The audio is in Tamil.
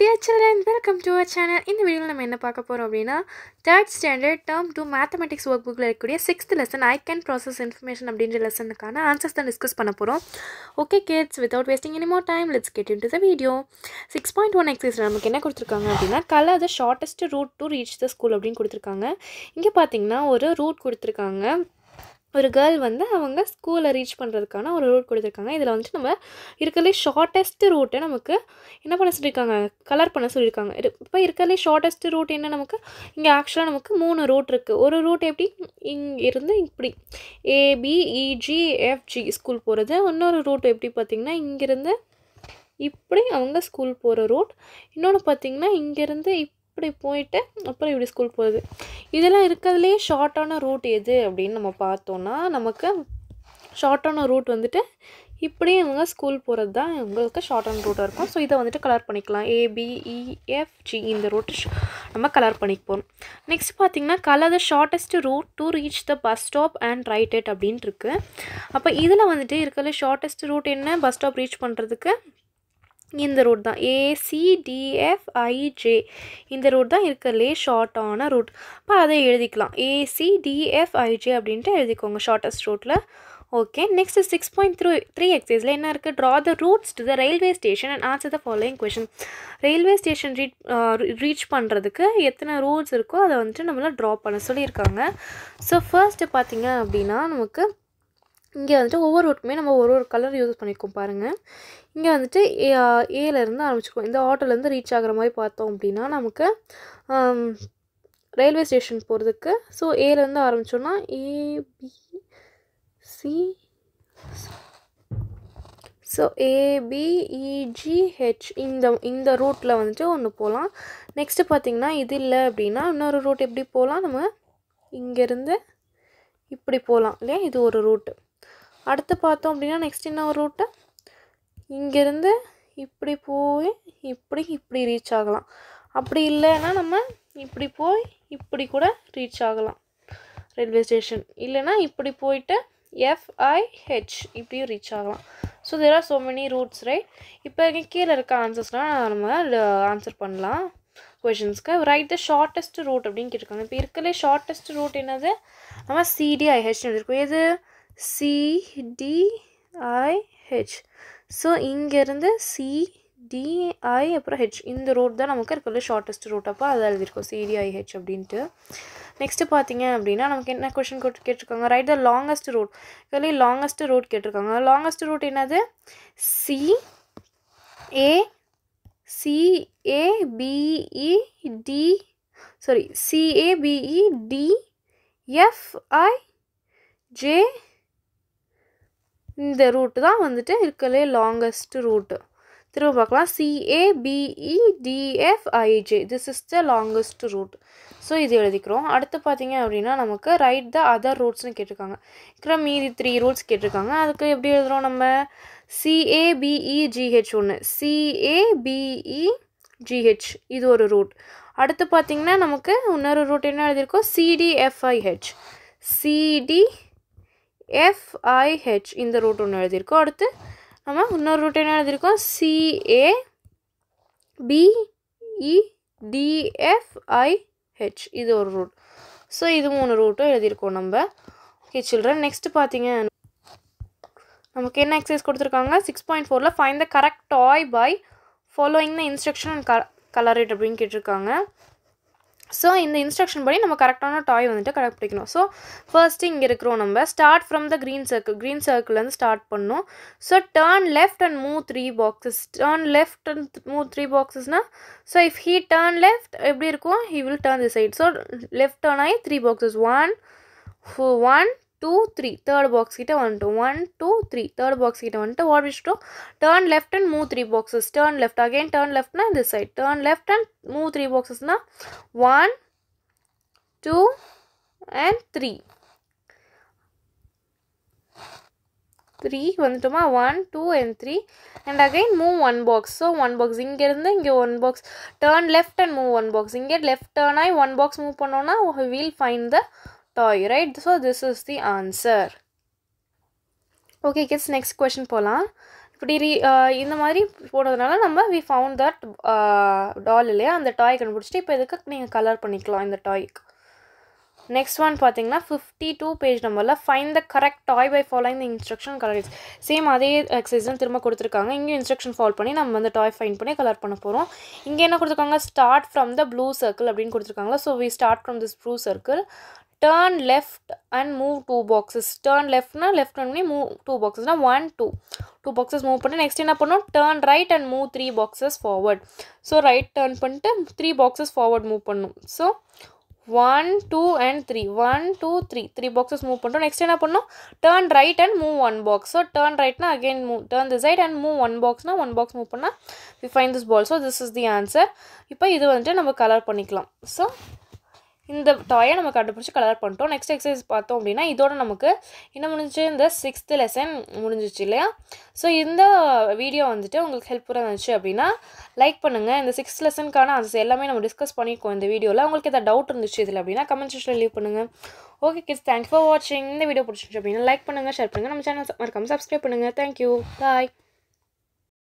dear children welcome to our channel இந்த வீடியோவில் நம்ம என்ன பார்க்க போகிறோம் அப்படின்னா third standard term two mathematics work புக்கில் இருக்கக்கூடிய sixth lesson I can process information அப்படின்ற லெசனுக்கான ஆன்சர்ஸ் தான் டிஸ்கஸ் பண்ண போகிறோம் okay kids without wasting any more time let's get into the video six point one exercise நமக்கு என்ன கொடுத்துருக்காங்க அப்படின்னா colour the shortest route to reach the school அப்படின்னு கொடுத்துருக்காங்க இங்கே பார்த்தீங்கன்னா ஒரு ரூட் கொடுத்துருக்காங்க ஒரு கேர்ள் வந்து அவங்க ஸ்கூலை ரீச் பண்ணுறதுக்கான ஒரு ரூட் கொடுத்துருக்காங்க இதில் வந்துட்டு நம்ம இருக்கிறதுலே ஷார்ட்டஸ்ட் ரூட்டை நமக்கு என்ன பண்ண சொல்லியிருக்காங்க கலர் பண்ண சொல்லியிருக்காங்க இப்போ இருக்கிறதுலே ஷார்ட்டஸ்ட் ரூட் என்ன நமக்கு இங்கே ஆக்சுவலாக நமக்கு மூணு ரூட் இருக்குது ஒரு ரூட் எப்படி இங்கே இருந்து இப்படி ஏபிஇஜி எஃப்ஜி ஸ்கூல் போகிறது இன்னொரு ரூட் எப்படி பார்த்திங்கன்னா இங்கேருந்து இப்படி அவங்க ஸ்கூல் போகிற ரூட் இன்னொன்று பார்த்திங்கன்னா இங்கேருந்து இப் இப்படி போயிட்டு அப்புறம் இப்படி ஸ்கூல் போகுது இதெல்லாம் இருக்கிறதுலே ஷார்ட்டான ரூட் எது அப்படின்னு நம்ம பார்த்தோன்னா நமக்கு ஷார்ட்டான ரூட் வந்துட்டு இப்படி இவங்க ஸ்கூல் போகிறது தான் இவங்களுக்கு ஷார்ட்டான ரூட்டாக இருக்கும் ஸோ இதை வந்துட்டு கலர் பண்ணிக்கலாம் ஏபிஇஎஃப்ஜி e, இந்த ரூட் நம்ம கலர் பண்ணிக்க போகணும் நெக்ஸ்ட் பார்த்திங்கன்னா colour the shortest route to reach the bus stop and write it அப்படின்ட்டு இருக்குது அப்போ இதில் வந்துட்டு இருக்கிற ஷார்ட்டஸ்ட் ரூட் என்ன பஸ் ஸ்டாப் ரீச் பண்ணுறதுக்கு இந்த ரூட் தான் ஏசிடிஎஃப்ஐஜே இந்த ரூட் தான் இருக்கிறதுலே ஷார்ட்டான ரூட் அப்போ அதை எழுதிக்கலாம் ஏசிடிஎஃப்ஐஜே அப்படின்ட்டு எழுதிக்கோங்க ஷார்ட்டஸ்ட் ரூட்டில் ஓகே நெக்ஸ்ட் சிக்ஸ் பாயிண்ட் த்ரூ த்ரீ எக்ஸைஸில் என்ன இருக்குது draw the routes to the railway station and answer the following question railway station read reach பண்ணுறதுக்கு எத்தனை ரூட்ஸ் இருக்கோ அதை வந்துட்டு நம்மளால் ட்ரா பண்ண சொல்லியிருக்காங்க ஸோ ஃபர்ஸ்ட்டு பார்த்தீங்க அப்படின்னா நமக்கு இங்கே வந்துட்டு ஒவ்வொரு ஒர்க்குமே நம்ம ஒரு ஒரு கலர் யூஸ் பண்ணியிருக்கோம் பாருங்கள் இங்கே வந்துட்டு ஏலேருந்து ஆரம்பிச்சுக்கோம் இந்த ஆட்டோலேருந்து ரீச் ஆகிற மாதிரி பார்த்தோம் அப்படின்னா நமக்கு ரயில்வே ஸ்டேஷன் போகிறதுக்கு ஸோ ஏலேருந்து ஆரம்பித்தோன்னா ஏபிசி ஸோ ஏபிஇஜிஹெச் e, இந்த இந்த ரூட்டில் வந்துட்டு ஒன்று போகலாம் நெக்ஸ்ட்டு பார்த்திங்கன்னா இது இல்லை அப்படின்னா இன்னொரு ரூட் எப்படி போகலாம் நம்ம இங்கேருந்து இப்படி போகலாம் இல்லையா இது ஒரு ரூட்டு அடுத்து பார்த்தோம் அப்படின்னா நெக்ஸ்ட் என்ன ஒரு ரூட்டு இங்கேருந்து இப்படி போய் இப்படி இப்படி ரீச் ஆகலாம் அப்படி இல்லைன்னா நம்ம இப்படி போய் இப்படி கூட ரீச் ஆகலாம் ரயில்வே ஸ்டேஷன் இல்லைன்னா இப்படி போயிட்டு எஃப்ஐஹெச் இப்படியும் ரீச் ஆகலாம் so there are so many routes right இப்போ கீழே இருக்க ஆன்சர்ஸ்லாம் நம்ம ஆன்சர் பண்ணலாம் கொஷின்ஸ்க்கு ரைட் த ஷார்ட்டஸ்ட் ரூட் அப்படின்னு கேட்டிருக்காங்க இப்போ இருக்கலே ஷார்ட்டஸ்ட் ரூட் என்னது நம்ம சிடிஐஹெச்னு எழுதியிருக்கோம் எது சிடிஐஹெச் ஸோ இங்கேருந்து சிடிஐ அப்புறம் ஹெச் இந்த ரூட் தான் நமக்கு இருக்கிறது ஷார்ட்டஸ்ட் ரூட் அப்போ அதை எழுதியிருக்கோம் சிடிஐஹெச் அப்படின்ட்டு நெக்ஸ்ட்டு பார்த்தீங்க அப்படின்னா நமக்கு என்ன கொஷின் கேட்டிருக்காங்க ரைட் த லாங்கஸ்ட் ரூட் இதுலேயே லாங்கஸ்ட் ரூட் கேட்டிருக்காங்க லாங்கஸ்ட் ரூட் என்னது C A CABED sorry CABED FI J இந்த ரூட்டு தான் வந்துட்டு இருக்கலே லாங்கஸ்ட்டு ரூட்டு திரும்ப பார்க்கலாம் CABEDFIJ this is the longest route so இது எழுதிக்கிறோம் அடுத்து பார்த்தீங்க அப்படின்னா நமக்கு ரைட் த அதர் ரூட்ஸ்னு கேட்டிருக்காங்க இருக்கிற மீதி த்ரீ ரூட்ஸ் கேட்டிருக்காங்க அதுக்கு எப்படி எழுதுகிறோம் நம்ம சிஏபிஇஜிஹெச் ஒன்று சிஏபிஇஜிஹெச் இது ஒரு ரூட் அடுத்து பார்த்தீங்கன்னா நமக்கு இன்னொரு ரூட் என்ன எழுதியிருக்கோம் சிடிஎஃப்ஐஹெச் சிடி எஃப்ஐஹெச் இந்த ரூட் ஒன்று எழுதியிருக்கோம் அடுத்து நம்ம இன்னொரு ரூட் என்ன எழுதியிருக்கோம் சிஏ பிஇ e, இது ஒரு ரூட் ஸோ இது மூணு ரூட்டும் எழுதியிருக்கோம் நம்ம ஓகே சில்ட்ரன் நெக்ஸ்ட்டு பார்த்தீங்க நமக்கு என்ன எக்ஸசைஸ் கொடுத்துருக்காங்க சிக்ஸ் பாயிண்ட் ஃபோரில் find the correct toy by following the instruction and க கலர் இட் அப்படின்னு கேட்டிருக்காங்க ஸோ இந்த இன்ஸ்ட்ரக்ஷன் படி நம்ம கரெக்டான டாய் வந்துட்டு பிடிக்கணும் ஸோ ஃபர்ஸ்ட்டு இங்கே இருக்கிறோம் நம்ம start from the green circle green சர்க்கிள்லேருந்து ஸ்டார்ட் பண்ணணும் so turn left and move three boxes turn left and move three பாக்ஸஸ்னால் so if he turn left எப்படி இருக்கும் he will turn the side so left turn ஆகி three boxes one one two three third box கிட்டே வந்துட்டோம் one two three third box கிட்டே வந்துட்டு ஓடிச்சிட்டோம் turn left and move three boxes turn left again turn லெஃப்ட்னா இந்த side turn left and move three பாக்ஸஸ்னால் one two and three three வந்துட்டோமா one two and three and again move one box so one box இங்கேருந்து இங்கே one box turn left and move one box இங்கே லெஃப்ட் டேர்ன் ஆகி ஒன் பாக்ஸ் மூவ் பண்ணோன்னா will find the toy right so this is the answer okay kids, next question போகலாம் இப்படி ரீ uh, இந்த மாதிரி போனதுனால நம்ம வி ஃபவுண்ட் தட் டால் இல்லையா அந்த டாய் கண்டுபிடிச்சிட்டு இப்போ இதுக்கு நீங்கள் கலர் பண்ணிக்கலாம் இந்த டாய்க்கு நெக்ஸ்ட் ஒன் பார்த்தீங்கன்னா ஃபிஃப்டி டூ பேஜ் நம்பரில் find the correct toy by following the instruction colour same அதே எக்ஸசைஸ் திரும்ப கொடுத்துருக்காங்க இங்கேயும் இன்ஸ்ட்ரக்ஷன் ஃபாலோ பண்ணி நம்ம வந்து டாய் ஃபைன் பண்ணி கலர் பண்ண போகிறோம் இங்கே என்ன கொடுத்துருக்காங்க start from the blue circle அப்படின்னு கொடுத்துருக்காங்களா so we start from this blue circle turn left and move two boxes turn லெஃப்ட்னா லெஃப்ட் பண்ணி மூவ் டூ பாக்ஸஸ்னா one two two boxes move பண்ணி நெக்ஸ்ட் என்ன பண்ணோம் turn right and move three boxes forward so right turn பண்ணிட்டு த்ரீ பாக்ஸஸ் ஃபார்வர்ட் மூவ் பண்ணும் so one two and three one two three three boxes move பண்ணுறோம் நெக்ஸ்ட் என்ன பண்ணணும் turn right and move one box so turn ரைட்னா again move turn the right and move one பாக்ஸ்னா ஒன் பாக்ஸ் மூவ் பண்ணால் we find this ball so this is the answer இப்போ இது வந்துட்டு நம்ம கலர் பண்ணிக்கலாம் ஸோ இந்த டாயை நம்ம கண்டுபிடிச்சி கலர் பண்ணிட்டோம் நெக்ஸ்ட் எக்ஸசைஸ் பார்த்தோம் அப்படின்னா இதோட நமக்கு என்ன முடிஞ்சு இந்த சிக்ஸ்த்து லெசன் முடிஞ்சிச்சு இல்லையா ஸோ இந்த வீடியோ வந்துட்டு உங்களுக்கு ஹெல்ப்ஃபுல்லாக இருந்துச்சு அப்படின்னா லைக் பண்ணுங்கள் இந்த சிக்ஸ்த் லெசனுக்கான அந்த எல்லாமே நம்ம டிஸ்கஸ் பண்ணியிருக்கோம் இந்த வீடியோவில் உங்களுக்கு எதாவது டவுட் இருந்துச்சு இதில் அப்படின்னா கமெண்ட் செக்ஷனில் லீவ் பண்ணுங்கள் ஓகே கிட்ஸ் தேங்க்ஸ் ஃபார் வாட்சிங் இந்த வீடியோ பிடிச்சிருச்சு அப்படின்னா லைக் பண்ணுங்கள் ஷேர் பண்ணுங்கள் நம்ம சேனல் மறக்காமல் சப்ஸ்கிரைப் பண்ணுங்கள் தேங்க்யூ பாய்